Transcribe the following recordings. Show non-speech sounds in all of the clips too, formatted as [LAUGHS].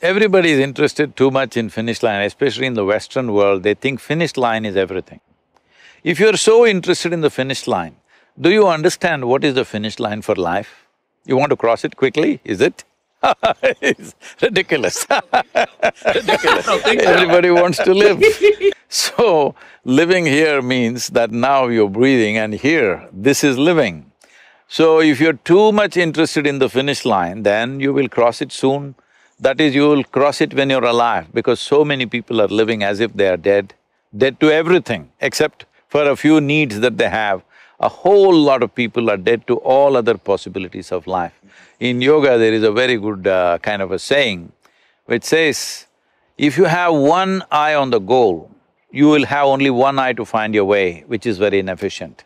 Everybody is interested too much in finish line, especially in the Western world, they think finish line is everything. If you're so interested in the finish line, do you understand what is the finish line for life? You want to cross it quickly, is it? [LAUGHS] it's ridiculous [LAUGHS] Ridiculous. Everybody wants to live. [LAUGHS] so, living here means that now you're breathing and here, this is living. So, if you're too much interested in the finish line, then you will cross it soon that is, you will cross it when you're alive because so many people are living as if they are dead, dead to everything except for a few needs that they have. A whole lot of people are dead to all other possibilities of life. In yoga, there is a very good uh, kind of a saying which says, if you have one eye on the goal, you will have only one eye to find your way, which is very inefficient.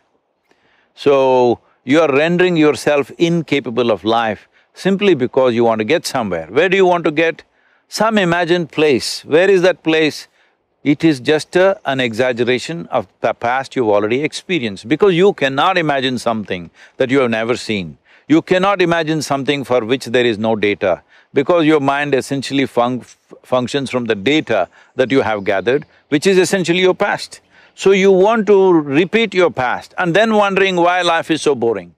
So, you are rendering yourself incapable of life simply because you want to get somewhere. Where do you want to get? Some imagined place. Where is that place? It is just a, an exaggeration of the past you've already experienced because you cannot imagine something that you have never seen. You cannot imagine something for which there is no data because your mind essentially func functions from the data that you have gathered, which is essentially your past. So you want to repeat your past and then wondering why life is so boring.